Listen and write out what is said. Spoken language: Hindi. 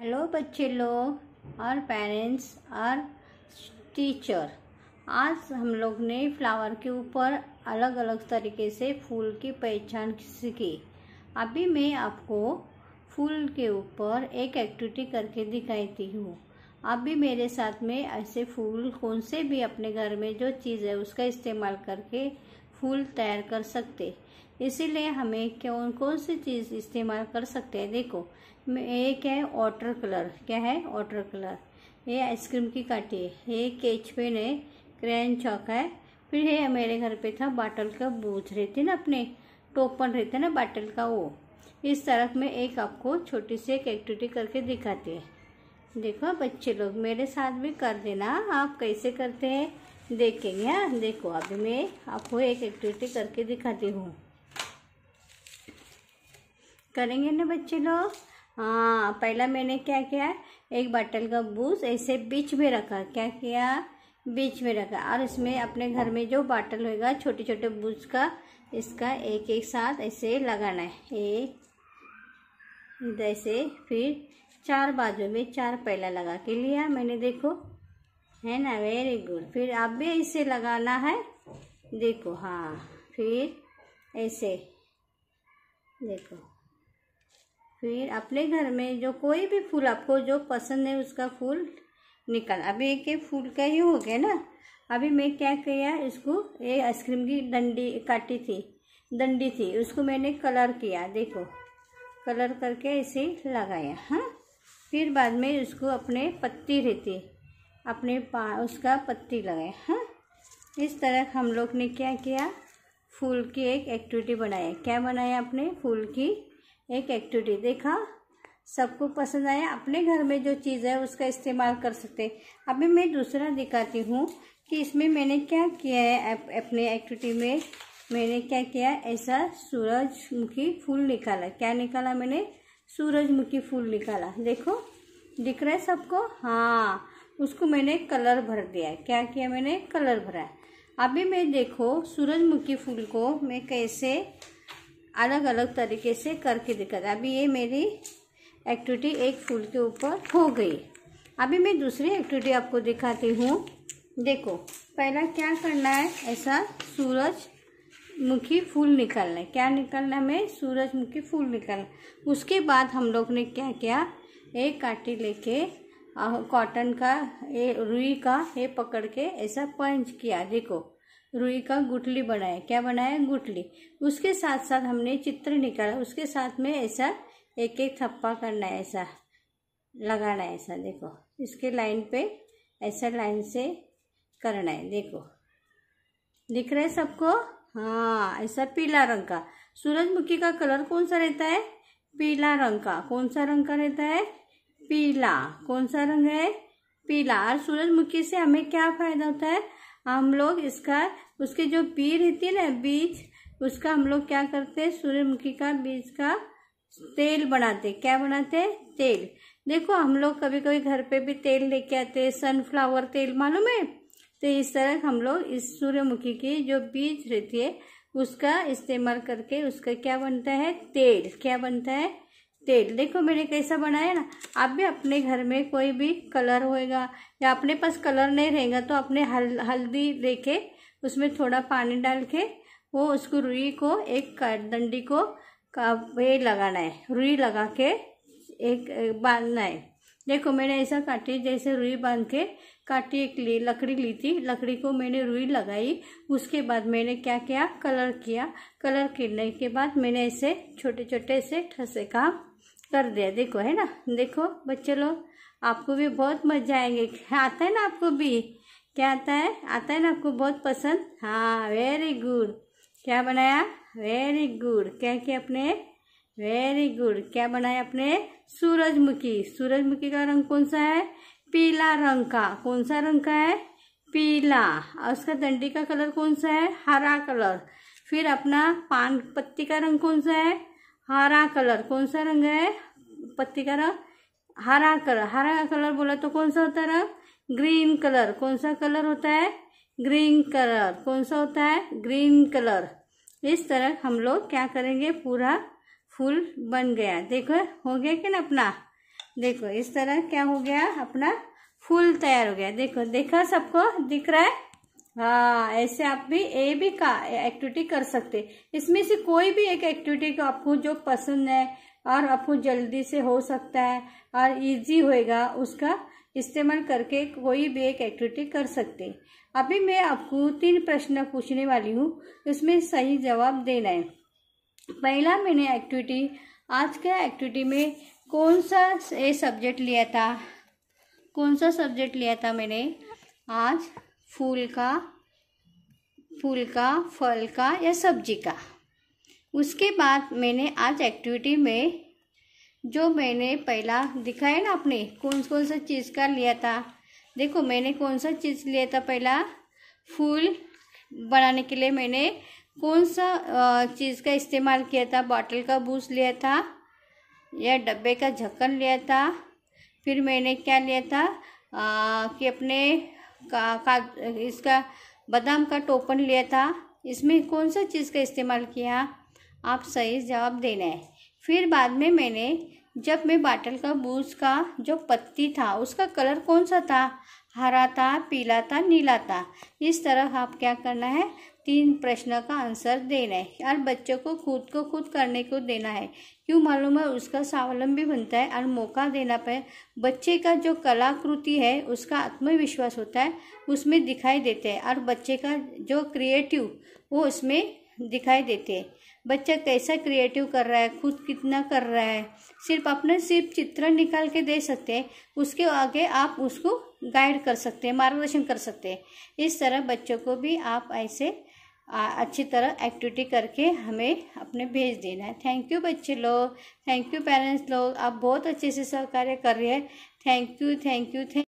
हेलो बच्चे लोग और पेरेंट्स और टीचर आज हम लोग ने फ्लावर के ऊपर अलग अलग तरीके से फूल की पहचान सीखी अभी मैं आपको फूल के ऊपर एक एक्टिविटी करके दिखाती हूँ आप भी मेरे साथ में ऐसे फूल कौन से भी अपने घर में जो चीज़ है उसका इस्तेमाल करके फूल तैयार कर सकते इसीलिए हमें कौन कौन सी चीज़ इस्तेमाल कर सकते हैं देखो एक है वाटर कलर क्या है वाटर कलर ये आइसक्रीम की काटी है ये केच पेन है क्रेन चौक है फिर ये मेरे घर पे था बाटल का बूझ थे ना अपने टोपन रहते ना बाटल का वो इस तरफ में एक आपको छोटी सी एक एक्टिविटी करके दिखाती है देखो बच्चे लोग मेरे साथ भी कर देना आप कैसे करते हैं देखेंगे हाँ देखो अभी मैं आपको एक एक्टिविटी करके दिखाती हूँ करेंगे ना बच्चे लोग हाँ पहला मैंने क्या किया एक बटल का बूस ऐसे बीच में रखा क्या किया बीच में रखा और इसमें अपने घर में जो बाटल होगा छोटे छोटे बूस का इसका एक एक साथ ऐसे लगाना है एक जैसे फिर चार बाजू में चार पहला लगा के लिया मैंने देखो है ना वेरी गुड फिर आप भी ऐसे लगाना है देखो हाँ फिर ऐसे देखो फिर अपने घर में जो कोई भी फूल आपको जो पसंद है उसका फूल निकाल अभी एक एक फूल का ही हो गया ना अभी मैं क्या किया इसको ये आइसक्रीम की डंडी काटी थी डंडी थी उसको मैंने कलर किया देखो कलर करके ऐसे लगाया हाँ फिर बाद में इसको अपने पत्ती रहती अपने पा उसका पत्ती लगाए हाँ इस तरह हम लोग ने क्या किया फूल की एक एक्टिविटी बनाया क्या बनाया अपने फूल की एक एक्टिविटी देखा सबको पसंद आया अपने घर में जो चीज़ है उसका इस्तेमाल कर सकते अभी मैं दूसरा दिखाती हूँ कि इसमें मैंने क्या किया है अपने एक्टिविटी में मैंने क्या किया ऐसा सूरजमुखी फूल निकाला क्या निकाला मैंने सूरजमुखी फूल निकाला देखो दिख रहा है सबको हाँ उसको मैंने कलर भर दिया है क्या किया मैंने कलर भरा अभी मैं देखो सूरजमुखी फूल को मैं कैसे अलग अलग तरीके से करके दिखा था अभी ये मेरी एक्टिविटी एक फूल के ऊपर हो गई अभी मैं दूसरी एक्टिविटी आपको दिखाती हूँ देखो पहला क्या करना है ऐसा सूरज मुखी फूल निकालना है क्या निकालना है हमें सूरजमुखी फूल निकालना उसके बाद हम लोग ने क्या किया एक काटी लेके कॉटन का ये रुई का ये पकड़ के ऐसा पंच किया देखो रुई का गुटली बनाया क्या बनाया गुटली उसके साथ साथ हमने चित्र निकाला उसके साथ में ऐसा एक एक थप्पा करना है ऐसा लगाना है ऐसा देखो इसके लाइन पे ऐसा लाइन से करना है देखो दिख रहा है सबको हाँ ऐसा पीला रंग का सूरजमुखी का कलर कौन सा रहता है पीला रंग का कौन सा रंग का रहता है पीला कौन सा रंग है पीला और सूरजमुखी से हमें क्या फायदा होता है हम लोग इसका उसके जो पी रहती है ना बीज उसका हम लोग क्या करते हैं सूर्यमुखी का बीज का तेल बनाते क्या बनाते हैं तेल देखो हम लोग कभी कभी घर पे भी तेल लेके आते हैं सनफ्लावर तेल मालूम है तो इस तरह हम लोग इस सूर्यमुखी की जो बीज रहती है उसका इस्तेमाल करके उसका क्या बनता है तेल क्या बनता है तेल देखो मैंने कैसा बनाया ना आप भी अपने घर में कोई भी कलर होएगा या अपने पास कलर नहीं रहेगा तो अपने हल हल्दी लेके उसमें थोड़ा पानी डाल के वो उसको रुई को एक डंडी को का वे लगाना है रुई लगा के एक बांधना है देखो मैंने ऐसा काटे जैसे रुई बांध के काटी एक ली लकड़ी ली थी लकड़ी को मैंने रुई लगाई उसके बाद मैंने क्या किया कलर किया कलर करने के बाद मैंने ऐसे छोटे छोटे से ठसे काम कर दिया देखो है ना देखो बच्चे लोग आपको भी बहुत मजा आएंगे आता है ना आपको भी क्या आता है आता है ना आपको बहुत पसंद हाँ वेरी गुड क्या बनाया वेरी गुड क्या किया अपने वेरी गुड क्या बनाया अपने सूरजमुखी सूरजमुखी का रंग कौन सा है पीला रंग का कौन सा रंग का है पीला और उसका डंडी का कलर कौन सा है हरा कलर फिर अपना पान पत्ती का रंग कौन सा है हरा कलर कौन सा रंग है पत्ती का रंग हरा कलर हरा कलर बोला तो कौन सा होता है रंग ग्रीन कलर कौन सा कलर होता है ग्रीन कलर कौन सा होता है ग्रीन कलर इस तरह हम लोग क्या करेंगे पूरा फूल बन गया देखो हो गया कि ना अपना देखो इस तरह क्या हो गया अपना फूल तैयार हो गया देखो देखा सबको दिख रहा है हाँ ऐसे आप भी ए भी का एक्टिविटी कर सकते इसमें से कोई भी एक एक्टिविटी को आपको जो पसंद है और आपको जल्दी से हो सकता है और इजी होएगा उसका इस्तेमाल करके कोई भी एक एक्टिविटी कर सकते अभी मैं आपको तीन प्रश्न पूछने वाली हूँ इसमें सही जवाब देना है पहला मैंने एक्टिविटी आज के एक्टिविटी में कौन सा ए सब्जेक्ट लिया था कौन सा सब्जेक्ट लिया था मैंने आज फूल का फूल का फल का या सब्जी का उसके बाद मैंने आज एक्टिविटी में जो मैंने पहला दिखाया ना आपने कौन कौन सा चीज़ का लिया था देखो मैंने कौन सा चीज़ लिया था पहला फूल बनाने के लिए मैंने कौन सा चीज़ का इस्तेमाल किया था बॉटल का बूस लिया था या डब्बे का झक्कन लिया था फिर मैंने क्या लिया था आ, कि अपने का, का इसका बादाम का टोपन लिया था इसमें कौन सा चीज़ का इस्तेमाल किया आप सही जवाब देना है फिर बाद में मैंने जब मैं बाटल का बूस का जो पत्ती था उसका कलर कौन सा था हरा था पीला था नीला था इस तरह आप क्या करना है तीन प्रश्न का आंसर देना है और बच्चों को खुद को खुद करने को देना है क्यों मालूम है उसका स्वावलंबी बनता है और मौका देना पर बच्चे का जो कलाकृति है उसका आत्मविश्वास होता है उसमें दिखाई देते हैं और बच्चे का जो क्रिएटिव वो उसमें दिखाई देते हैं बच्चा कैसा क्रिएटिव कर रहा है खुद कितना कर रहा है सिर्फ अपने सिर्फ चित्र निकाल के दे सकते हैं उसके आगे आप उसको गाइड कर सकते हैं मार्गदर्शन कर सकते हैं इस तरह बच्चों को भी आप ऐसे अच्छी तरह एक्टिविटी करके हमें अपने भेज देना है थैंक यू बच्चे लोग थैंक यू पेरेंट्स लोग आप बहुत अच्छे से सहकार्य कर रहे हैं thank you thank you thank